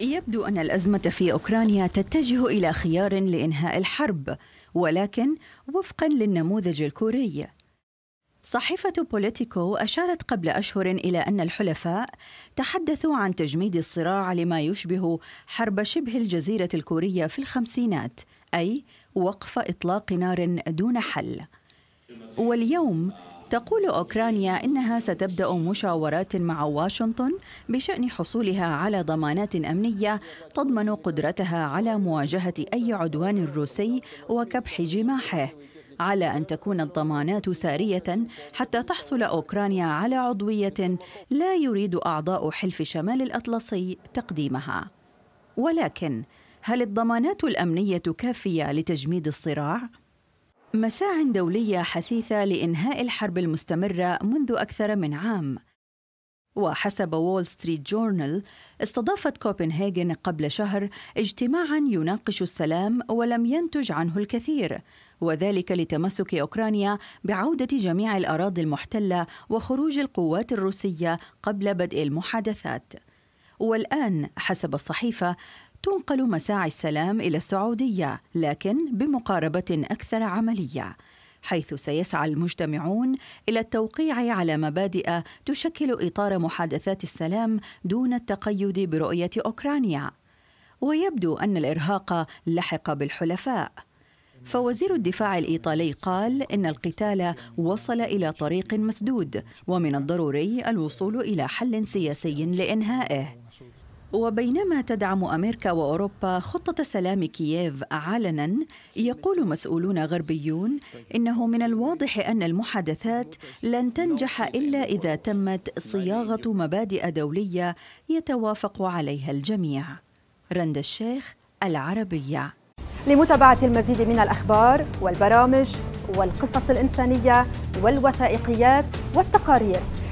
يبدو أن الأزمة في أوكرانيا تتجه إلى خيار لإنهاء الحرب، ولكن وفقا للنموذج الكوري. صحيفة بوليتيكو أشارت قبل أشهر إلى أن الحلفاء تحدثوا عن تجميد الصراع لما يشبه حرب شبه الجزيرة الكورية في الخمسينات، أي وقف إطلاق نار دون حل. واليوم تقول أوكرانيا إنها ستبدأ مشاورات مع واشنطن بشأن حصولها على ضمانات أمنية تضمن قدرتها على مواجهة أي عدوان روسي وكبح جماحه على أن تكون الضمانات سارية حتى تحصل أوكرانيا على عضوية لا يريد أعضاء حلف شمال الأطلسي تقديمها ولكن هل الضمانات الأمنية كافية لتجميد الصراع؟ مساع دولية حثيثة لإنهاء الحرب المستمرة منذ أكثر من عام وحسب وول ستريت جورنال استضافت كوبنهاجن قبل شهر اجتماعا يناقش السلام ولم ينتج عنه الكثير وذلك لتمسك اوكرانيا بعوده جميع الاراضي المحتله وخروج القوات الروسيه قبل بدء المحادثات والان حسب الصحيفه تنقل مساعي السلام إلى السعودية لكن بمقاربة أكثر عملية حيث سيسعى المجتمعون إلى التوقيع على مبادئ تشكل إطار محادثات السلام دون التقيد برؤية أوكرانيا ويبدو أن الإرهاق لحق بالحلفاء فوزير الدفاع الايطالي قال ان القتال وصل الى طريق مسدود ومن الضروري الوصول الى حل سياسي لانهائه وبينما تدعم امريكا واوروبا خطه سلام كييف علنا يقول مسؤولون غربيون انه من الواضح ان المحادثات لن تنجح الا اذا تمت صياغه مبادئ دوليه يتوافق عليها الجميع رند الشيخ العربيه لمتابعه المزيد من الاخبار والبرامج والقصص الانسانيه والوثائقيات والتقارير